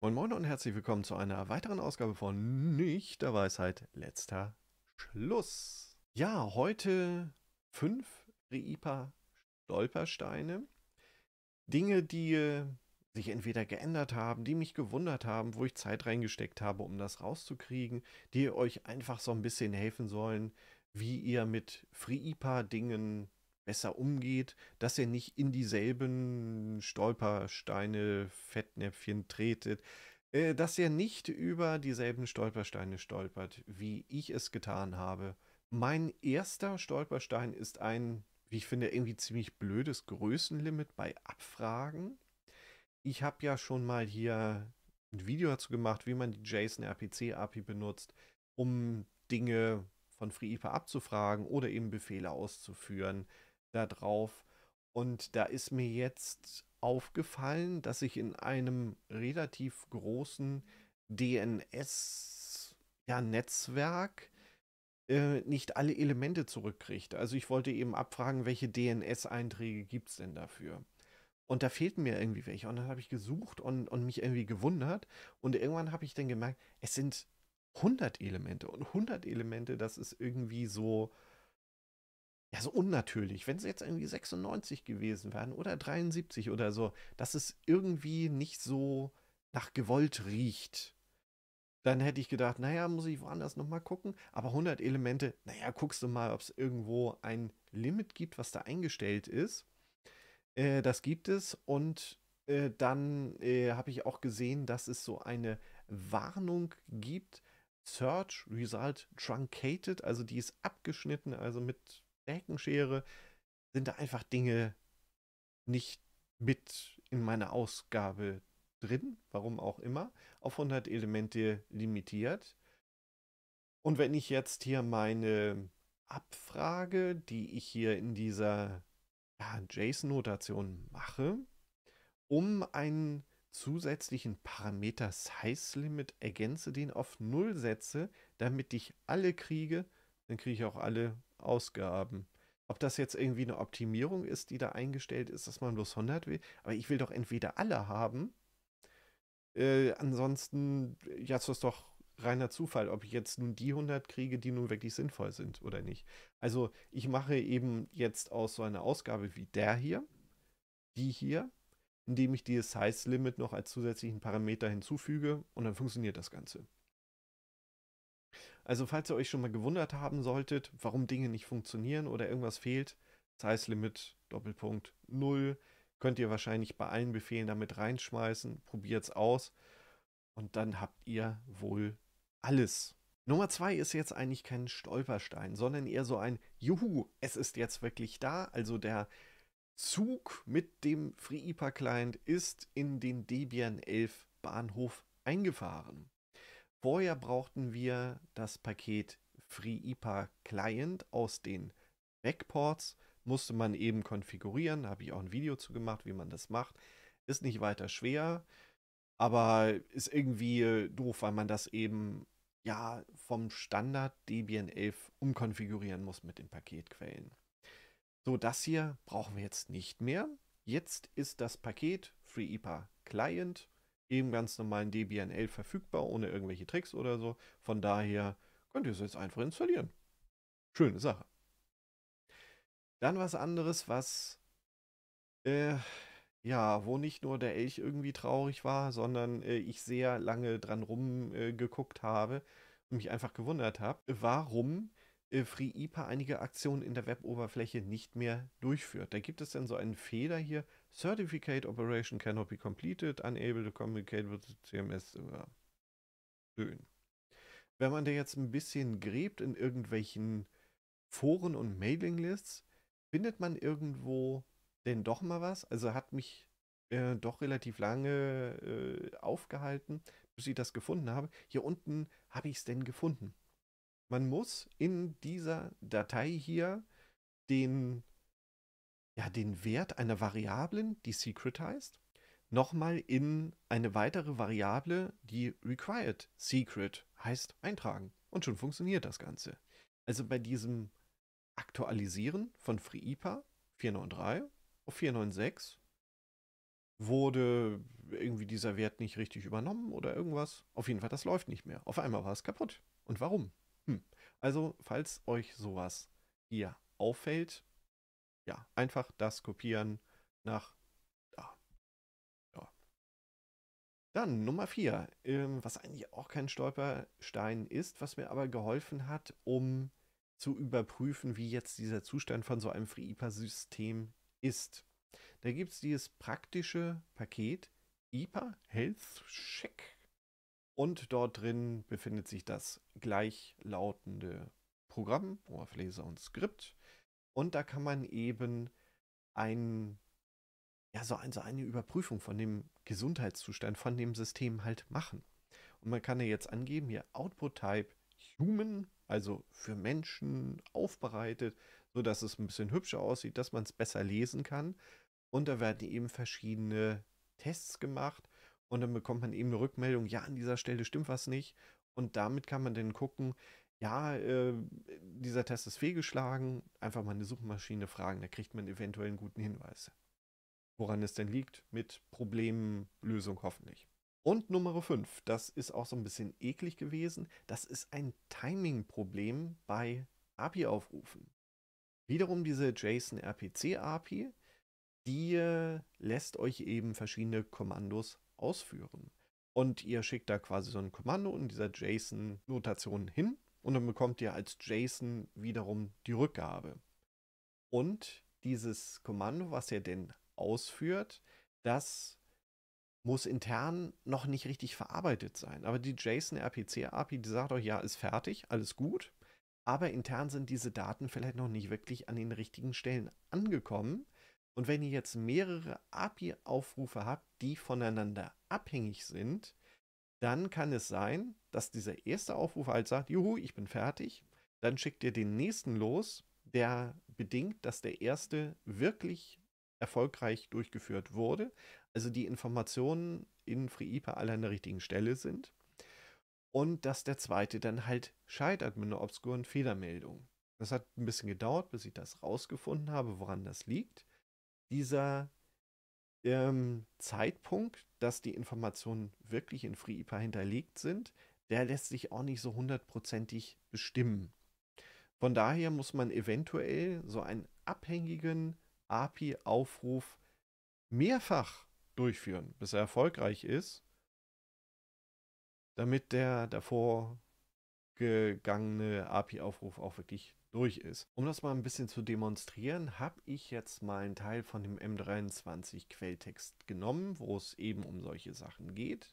Moin Moin und herzlich willkommen zu einer weiteren Ausgabe von Nicht der Weisheit letzter Schluss. Ja, heute fünf Reipa Stolpersteine. Dinge, die äh, sich entweder geändert haben, die mich gewundert haben, wo ich Zeit reingesteckt habe, um das rauszukriegen, die euch einfach so ein bisschen helfen sollen, wie ihr mit Free IPA dingen besser umgeht, dass ihr nicht in dieselben Stolpersteine, Fettnäpfchen tretet, äh, dass ihr nicht über dieselben Stolpersteine stolpert, wie ich es getan habe. Mein erster Stolperstein ist ein, wie ich finde, irgendwie ziemlich blödes Größenlimit bei Abfragen. Ich habe ja schon mal hier ein Video dazu gemacht, wie man die JSON-RPC-API benutzt, um Dinge von FreeIPA abzufragen oder eben Befehle auszuführen, da drauf. Und da ist mir jetzt aufgefallen, dass ich in einem relativ großen DNS-Netzwerk ja, äh, nicht alle Elemente zurückkriegt. Also ich wollte eben abfragen, welche DNS-Einträge gibt es denn dafür. Und da fehlten mir irgendwie welche. Und dann habe ich gesucht und, und mich irgendwie gewundert. Und irgendwann habe ich dann gemerkt, es sind 100 Elemente. Und 100 Elemente, das ist irgendwie so, ja, so unnatürlich. Wenn sie jetzt irgendwie 96 gewesen wären oder 73 oder so, dass es irgendwie nicht so nach gewollt riecht. Dann hätte ich gedacht, naja, muss ich woanders nochmal gucken. Aber 100 Elemente, naja, guckst du mal, ob es irgendwo ein Limit gibt, was da eingestellt ist. Äh, das gibt es. Und äh, dann äh, habe ich auch gesehen, dass es so eine Warnung gibt. Search Result Truncated, also die ist abgeschnitten, also mit Steckenschere sind da einfach Dinge nicht mit in meiner Ausgabe drin, warum auch immer, auf 100 Elemente limitiert. Und wenn ich jetzt hier meine Abfrage, die ich hier in dieser ja, JSON-Notation mache, um einen zusätzlichen Parameter Size Limit ergänze, den auf 0 setze, damit ich alle kriege, dann kriege ich auch alle Ausgaben. Ob das jetzt irgendwie eine Optimierung ist, die da eingestellt ist, dass man bloß 100 will, aber ich will doch entweder alle haben. Äh, ansonsten, ja, das ist doch reiner Zufall, ob ich jetzt nun die 100 kriege, die nun wirklich sinnvoll sind oder nicht. Also ich mache eben jetzt aus so einer Ausgabe wie der hier, die hier, indem ich dieses Size Limit noch als zusätzlichen Parameter hinzufüge und dann funktioniert das Ganze. Also falls ihr euch schon mal gewundert haben solltet, warum Dinge nicht funktionieren oder irgendwas fehlt, Size Limit Doppelpunkt 0 könnt ihr wahrscheinlich bei allen Befehlen damit reinschmeißen. Probiert es aus und dann habt ihr wohl alles. Nummer zwei ist jetzt eigentlich kein Stolperstein, sondern eher so ein Juhu, es ist jetzt wirklich da. Also der Zug mit dem FreeIPA-Client ist in den Debian 11 Bahnhof eingefahren. Vorher brauchten wir das Paket FreeIPA Client aus den Backports. Musste man eben konfigurieren. Da habe ich auch ein Video zu gemacht, wie man das macht. Ist nicht weiter schwer, aber ist irgendwie äh, doof, weil man das eben ja vom Standard Debian 11 umkonfigurieren muss mit den Paketquellen. So, das hier brauchen wir jetzt nicht mehr. Jetzt ist das Paket FreeIPA Client im ganz normalen Debian 11 verfügbar, ohne irgendwelche Tricks oder so. Von daher könnt ihr es jetzt einfach installieren. Schöne Sache. Dann was anderes, was äh, ja, wo nicht nur der Elch irgendwie traurig war, sondern äh, ich sehr lange dran rumgeguckt äh, habe und mich einfach gewundert habe, warum äh, FreeIPA einige Aktionen in der Web-Oberfläche nicht mehr durchführt. Da gibt es dann so einen Fehler hier, Certificate Operation cannot be completed, unable to communicate with CMS. Schön. Äh, Wenn man da jetzt ein bisschen gräbt in irgendwelchen Foren und Mailinglists, findet man irgendwo denn doch mal was? Also hat mich äh, doch relativ lange äh, aufgehalten, bis ich das gefunden habe. Hier unten habe ich es denn gefunden. Man muss in dieser Datei hier den ja, den Wert einer Variablen, die secret heißt, nochmal in eine weitere Variable, die required secret heißt, eintragen. Und schon funktioniert das Ganze. Also bei diesem Aktualisieren von FreeIPA 493 auf 496 wurde irgendwie dieser Wert nicht richtig übernommen oder irgendwas. Auf jeden Fall, das läuft nicht mehr. Auf einmal war es kaputt. Und warum? Hm. Also, falls euch sowas hier auffällt, ja, einfach das kopieren nach da. Ja. Dann Nummer 4, ähm, was eigentlich auch kein Stolperstein ist, was mir aber geholfen hat, um zu überprüfen, wie jetzt dieser Zustand von so einem FreeIPA-System ist. Da gibt es dieses praktische Paket IPA Health Check und dort drin befindet sich das gleichlautende Programm, Ohrfläser und Skript. Und da kann man eben ein, ja, so, ein, so eine Überprüfung von dem Gesundheitszustand, von dem System halt machen. Und man kann ja jetzt angeben, hier Output-Type Human, also für Menschen aufbereitet, sodass es ein bisschen hübscher aussieht, dass man es besser lesen kann. Und da werden eben verschiedene Tests gemacht und dann bekommt man eben eine Rückmeldung, ja, an dieser Stelle stimmt was nicht. Und damit kann man dann gucken, ja, äh, dieser Test ist fehlgeschlagen, einfach mal eine Suchmaschine fragen, da kriegt man eventuell einen guten Hinweis. Woran es denn liegt, mit Problemlösung hoffentlich. Und Nummer 5, das ist auch so ein bisschen eklig gewesen, das ist ein Timing-Problem bei API-Aufrufen. Wiederum diese JSON-RPC-API, die äh, lässt euch eben verschiedene Kommandos ausführen. Und ihr schickt da quasi so ein Kommando in dieser JSON-Notation hin und dann bekommt ihr als JSON wiederum die Rückgabe. Und dieses Kommando, was ihr denn ausführt, das muss intern noch nicht richtig verarbeitet sein. Aber die JSON-RPC-API, die sagt euch, ja, ist fertig, alles gut. Aber intern sind diese Daten vielleicht noch nicht wirklich an den richtigen Stellen angekommen. Und wenn ihr jetzt mehrere API-Aufrufe habt, die voneinander abhängig sind, dann kann es sein, dass dieser erste Aufruf halt sagt, juhu, ich bin fertig. Dann schickt ihr den nächsten los, der bedingt, dass der erste wirklich erfolgreich durchgeführt wurde. Also die Informationen in FreeIPA alle an der richtigen Stelle sind. Und dass der zweite dann halt scheitert mit einer obskuren Fehlermeldung. Das hat ein bisschen gedauert, bis ich das rausgefunden habe, woran das liegt. Dieser ähm, Zeitpunkt, dass die Informationen wirklich in FreeIPA hinterlegt sind, der lässt sich auch nicht so hundertprozentig bestimmen. Von daher muss man eventuell so einen abhängigen API-Aufruf mehrfach durchführen, bis er erfolgreich ist, damit der davor gegangene API-Aufruf auch wirklich durch ist. Um das mal ein bisschen zu demonstrieren, habe ich jetzt mal einen Teil von dem M23 Quelltext genommen, wo es eben um solche Sachen geht.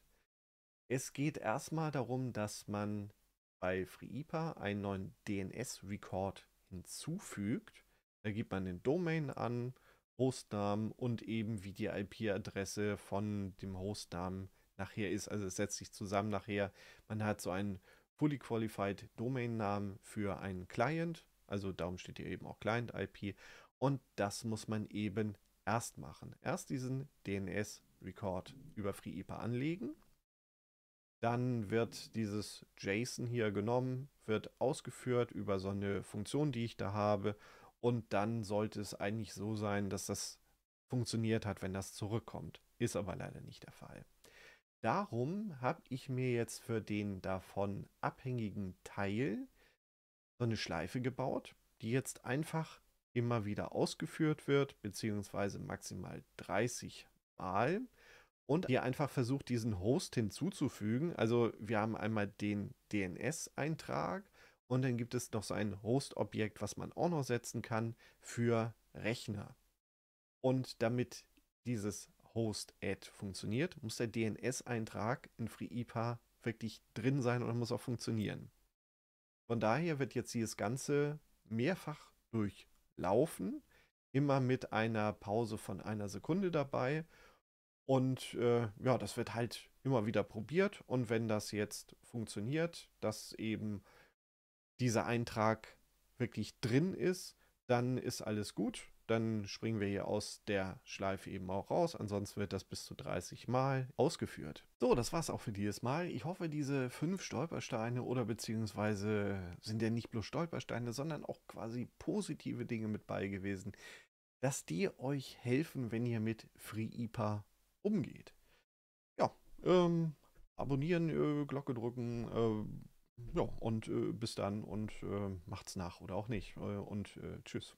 Es geht erstmal darum, dass man bei FreeIPA einen neuen DNS-Record hinzufügt. Da gibt man den Domain an, Hostnamen und eben wie die IP-Adresse von dem Hostnamen nachher ist. Also es setzt sich zusammen nachher. Man hat so einen fully qualified Domain Namen für einen Client, also darum steht hier eben auch Client IP und das muss man eben erst machen. Erst diesen DNS Record über FreeIPA anlegen. Dann wird dieses JSON hier genommen, wird ausgeführt über so eine Funktion, die ich da habe. Und dann sollte es eigentlich so sein, dass das funktioniert hat, wenn das zurückkommt. Ist aber leider nicht der Fall darum habe ich mir jetzt für den davon abhängigen Teil so eine Schleife gebaut, die jetzt einfach immer wieder ausgeführt wird, beziehungsweise maximal 30 Mal. Und hier einfach versucht, diesen Host hinzuzufügen. Also wir haben einmal den DNS-Eintrag und dann gibt es noch so ein Host-Objekt, was man auch noch setzen kann für Rechner. Und damit dieses Host-Ad funktioniert, muss der DNS-Eintrag in FreeIPA wirklich drin sein und muss auch funktionieren. Von daher wird jetzt dieses Ganze mehrfach durchlaufen, immer mit einer Pause von einer Sekunde dabei. Und äh, ja, das wird halt immer wieder probiert. Und wenn das jetzt funktioniert, dass eben dieser Eintrag wirklich drin ist, dann ist alles gut dann springen wir hier aus der Schleife eben auch raus. Ansonsten wird das bis zu 30 Mal ausgeführt. So, das war's auch für dieses Mal. Ich hoffe, diese fünf Stolpersteine oder beziehungsweise sind ja nicht bloß Stolpersteine, sondern auch quasi positive Dinge mit bei gewesen, dass die euch helfen, wenn ihr mit FreeIPA umgeht. Ja, ähm, abonnieren, äh, Glocke drücken, äh, ja, und äh, bis dann und äh, macht's nach oder auch nicht. Äh, und äh, tschüss.